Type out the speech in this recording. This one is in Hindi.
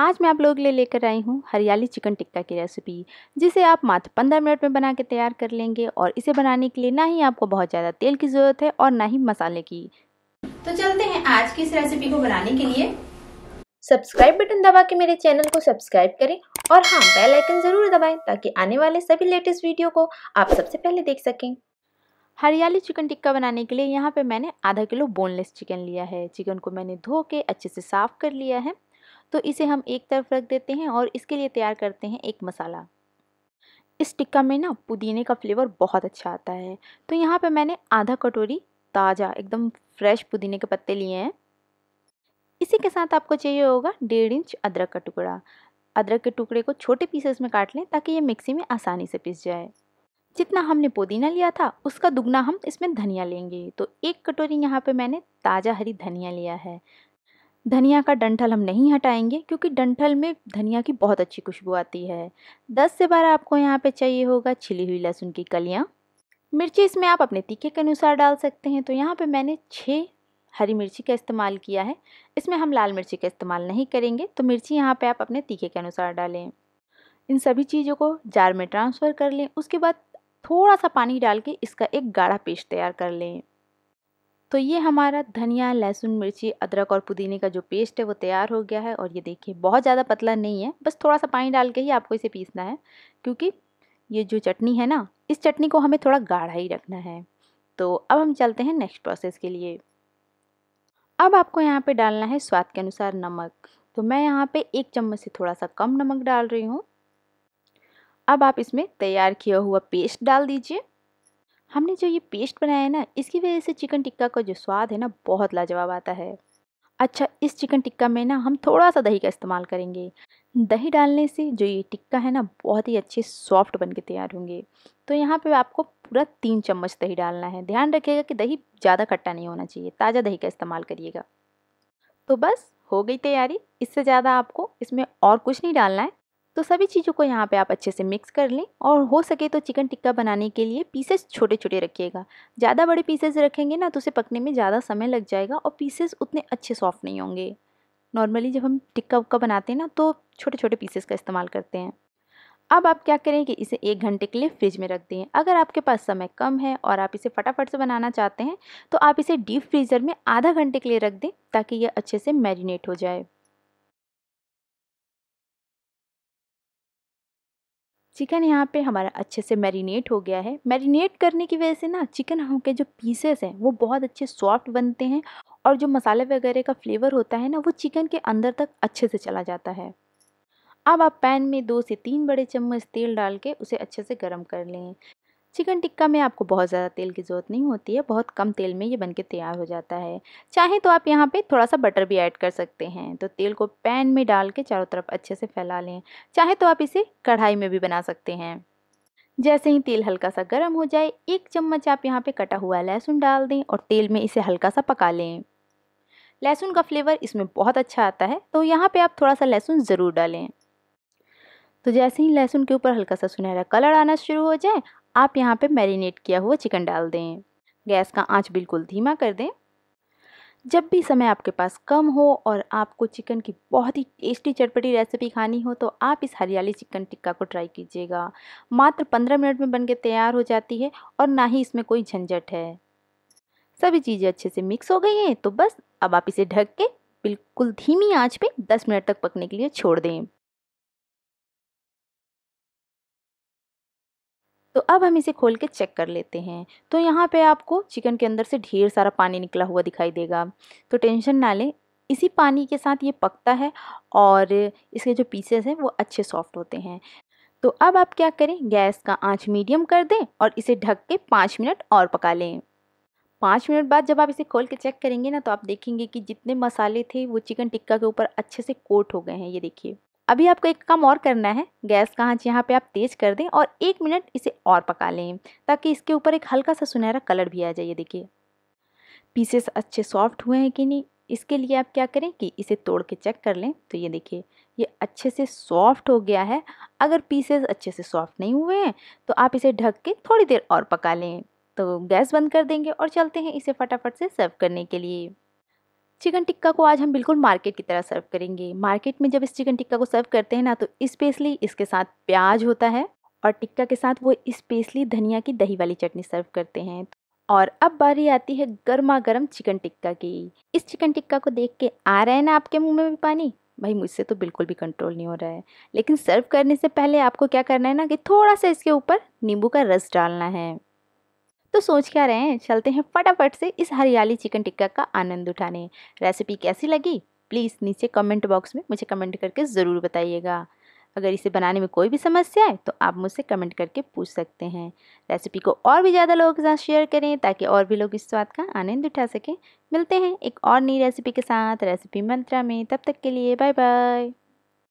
आज मैं आप लोगों के लिए लेकर आई हूँ हरियाली चिकन टिक्का की रेसिपी जिसे आप मात्र पंद्रह मिनट में बना के तैयार कर लेंगे और इसे बनाने के लिए ना ही आपको बहुत ज़्यादा तेल की ज़रूरत है और ना ही मसाले की तो चलते हैं आज की इस रेसिपी को बनाने के लिए सब्सक्राइब बटन दबा के मेरे चैनल को सब्सक्राइब करें और हाँ बेल आइकन ज़रूर दबाएं ताकि आने वाले सभी लेटेस्ट वीडियो को आप सबसे पहले देख सकें हरियाली चिकन टिक्का बनाने के लिए यहाँ पे मैंने आधा किलो बोनलेस चिकन लिया है चिकन को मैंने धो के अच्छे से साफ़ कर लिया है तो इसे हम एक तरफ रख देते हैं और इसके लिए तैयार करते हैं एक मसाला इस टिक्का में ना पुदीने का फ्लेवर बहुत अच्छा आता है तो यहाँ पे मैंने आधा कटोरी ताज़ा एकदम फ्रेश पुदीने के पत्ते लिए हैं इसी के साथ आपको चाहिए होगा डेढ़ इंच अदरक का टुकड़ा अदरक के टुकड़े को छोटे पीसेस में काट लें ताकि ये मिक्सी में आसानी से पिस जाए जितना हमने पुदीना लिया था उसका दुगना हम इसमें धनिया लेंगे तो एक कटोरी यहाँ पे मैंने ताज़ा हरी धनिया लिया है धनिया का डंठल हम नहीं हटाएंगे क्योंकि डंठल में धनिया की बहुत अच्छी खुशबू आती है दस से बारह आपको यहाँ पे चाहिए होगा छिली हुई लहसुन की कलियाँ मिर्ची इसमें आप अपने तीखे के अनुसार डाल सकते हैं तो यहाँ पे मैंने छः हरी मिर्ची का इस्तेमाल किया है इसमें हम लाल मिर्ची का इस्तेमाल नहीं करेंगे तो मिर्ची यहाँ पर आप अपने तीखे के अनुसार डालें इन सभी चीज़ों को जार में ट्रांसफ़र कर लें उसके बाद थोड़ा सा पानी डाल के इसका एक गाढ़ा पेस्ट तैयार कर लें तो ये हमारा धनिया लहसुन मिर्ची अदरक और पुदीने का जो पेस्ट है वो तैयार हो गया है और ये देखिए बहुत ज़्यादा पतला नहीं है बस थोड़ा सा पानी डाल के ही आपको इसे पीसना है क्योंकि ये जो चटनी है ना इस चटनी को हमें थोड़ा गाढ़ा ही रखना है तो अब हम चलते हैं नेक्स्ट प्रोसेस के लिए अब आपको यहाँ पर डालना है स्वाद के अनुसार नमक तो मैं यहाँ पर एक चम्मच से थोड़ा सा कम नमक डाल रही हूँ अब आप इसमें तैयार किया हुआ पेस्ट डाल दीजिए हमने जो ये पेस्ट बनाया है ना इसकी वजह से चिकन टिक्का का जो स्वाद है ना बहुत लाजवाब आता है अच्छा इस चिकन टिक्का में ना हम थोड़ा सा दही का इस्तेमाल करेंगे दही डालने से जो ये टिक्का है ना बहुत ही अच्छे सॉफ्ट बन के तैयार होंगे तो यहाँ पे आपको पूरा तीन चम्मच दही डालना है ध्यान रखिएगा कि दही ज़्यादा खट्टा नहीं होना चाहिए ताज़ा दही का इस्तेमाल करिएगा तो बस हो गई तैयारी इससे ज़्यादा आपको इसमें और कुछ नहीं डालना है तो सभी चीज़ों को यहाँ पे आप अच्छे से मिक्स कर लें और हो सके तो चिकन टिक्का बनाने के लिए पीसेस छोटे छोटे रखिएगा ज़्यादा बड़े पीसेस रखेंगे ना तो उसे पकने में ज़्यादा समय लग जाएगा और पीसेस उतने अच्छे सॉफ्ट नहीं होंगे नॉर्मली जब हम टिक्का उक्का बनाते हैं ना तो छोटे छोटे पीसेस का इस्तेमाल करते हैं अब आप क्या करें कि इसे एक घंटे के लिए फ्रिज में रख दें अगर आपके पास समय कम है और आप इसे फटाफट से बनाना चाहते हैं तो आप इसे डीप फ्रीज़र में आधा घंटे के लिए रख दें ताकि ये अच्छे से मैरिनेट हो जाए चिकन यहाँ पे हमारा अच्छे से मैरिनेट हो गया है मैरिनेट करने की वजह से ना चिकन के जो पीसेस हैं वो बहुत अच्छे सॉफ्ट बनते हैं और जो मसाले वगैरह का फ्लेवर होता है ना वो चिकन के अंदर तक अच्छे से चला जाता है अब आप पैन में दो से तीन बड़े चम्मच तेल डाल के उसे अच्छे से गर्म कर लें चिकन टिक्का में आपको बहुत ज़्यादा तेल की ज़रूरत नहीं होती है बहुत कम तेल में ये बनके तैयार हो जाता है चाहे तो आप यहाँ पे थोड़ा सा बटर भी ऐड कर सकते हैं तो तेल को पैन में डाल के चारों तरफ अच्छे से फैला लें चाहे तो आप इसे कढ़ाई में भी बना सकते हैं जैसे ही तेल हल्का सा गर्म हो जाए एक चम्मच आप यहाँ पर कटा हुआ लहसुन डाल दें और तेल में इसे हल्का सा पका लें लहसुन का फ्लेवर इसमें बहुत अच्छा आता है तो यहाँ पर आप थोड़ा सा लहसुन ज़रूर डालें तो जैसे ही लहसुन के ऊपर हल्का सा सुनहरा कलर आना शुरू हो जाए आप यहाँ पे मैरिनेट किया हुआ चिकन डाल दें गैस का आंच बिल्कुल धीमा कर दें जब भी समय आपके पास कम हो और आपको चिकन की बहुत ही टेस्टी चटपटी रेसिपी खानी हो तो आप इस हरियाली चिकन टिक्का को ट्राई कीजिएगा मात्र पंद्रह मिनट में बन तैयार हो जाती है और ना ही इसमें कोई झंझट है सभी चीज़ें अच्छे से मिक्स हो गई हैं तो बस अब आप इसे ढक के बिल्कुल धीमी आंच पे 10 मिनट तक पकने के लिए छोड़ दें तो अब हम इसे खोल के चेक कर लेते हैं तो यहाँ पे आपको चिकन के अंदर से ढेर सारा पानी निकला हुआ दिखाई देगा तो टेंशन ना लें इसी पानी के साथ ये पकता है और इसके जो पीसेस हैं वो अच्छे सॉफ्ट होते हैं तो अब आप क्या करें गैस का आँच मीडियम कर दें और इसे ढक के पाँच मिनट और पका लें पाँच मिनट बाद जब आप इसे खोल के चेक करेंगे ना तो आप देखेंगे कि जितने मसाले थे वो चिकन टिक्का के ऊपर अच्छे से कोट हो गए हैं ये देखिए अभी आपको एक काम और करना है गैस का आँच यहाँ पे आप तेज कर दें और एक मिनट इसे और पका लें ताकि इसके ऊपर एक हल्का सा सुनहरा कलर भी आ जाए देखिए पीसेस अच्छे सॉफ्ट हुए हैं कि नहीं इसके लिए आप क्या करें कि इसे तोड़ के चेक कर लें तो ये देखिए ये अच्छे से सॉफ्ट हो गया है अगर पीसेस अच्छे से सॉफ्ट नहीं हुए हैं तो आप इसे ढक के थोड़ी देर और पका लें तो गैस बंद कर देंगे और चलते हैं इसे फटाफट से सर्व करने के लिए चिकन टिक्का को आज हम बिल्कुल मार्केट की तरह सर्व करेंगे मार्केट में जब इस चिकन टिक्का को सर्व करते हैं ना तो स्पेशली इसके साथ प्याज होता है और टिक्का के साथ वो स्पेशली धनिया की दही वाली चटनी सर्व करते हैं और अब बारी आती है गर्मा गर्म चिकन टिक्का की इस चिकन टिक्का को देख के आ रहा है ना आपके मुंह में भी पानी भाई मुझसे तो बिल्कुल भी कंट्रोल नहीं हो रहा है लेकिन सर्व करने से पहले आपको क्या करना है ना कि थोड़ा सा इसके ऊपर नींबू का रस डालना है तो सोच क्या रहे हैं चलते हैं फटाफट से इस हरियाली चिकन टिक्का का आनंद उठाने रेसिपी कैसी लगी प्लीज़ नीचे कमेंट बॉक्स में मुझे कमेंट करके ज़रूर बताइएगा अगर इसे बनाने में कोई भी समस्या है तो आप मुझसे कमेंट करके पूछ सकते हैं रेसिपी को और भी ज़्यादा लोगों के साथ शेयर करें ताकि और भी लोग इस स्वाद का आनंद उठा सकें मिलते हैं एक और नई रेसिपी के साथ रेसिपी मंत्रा में तब तक के लिए बाय बाय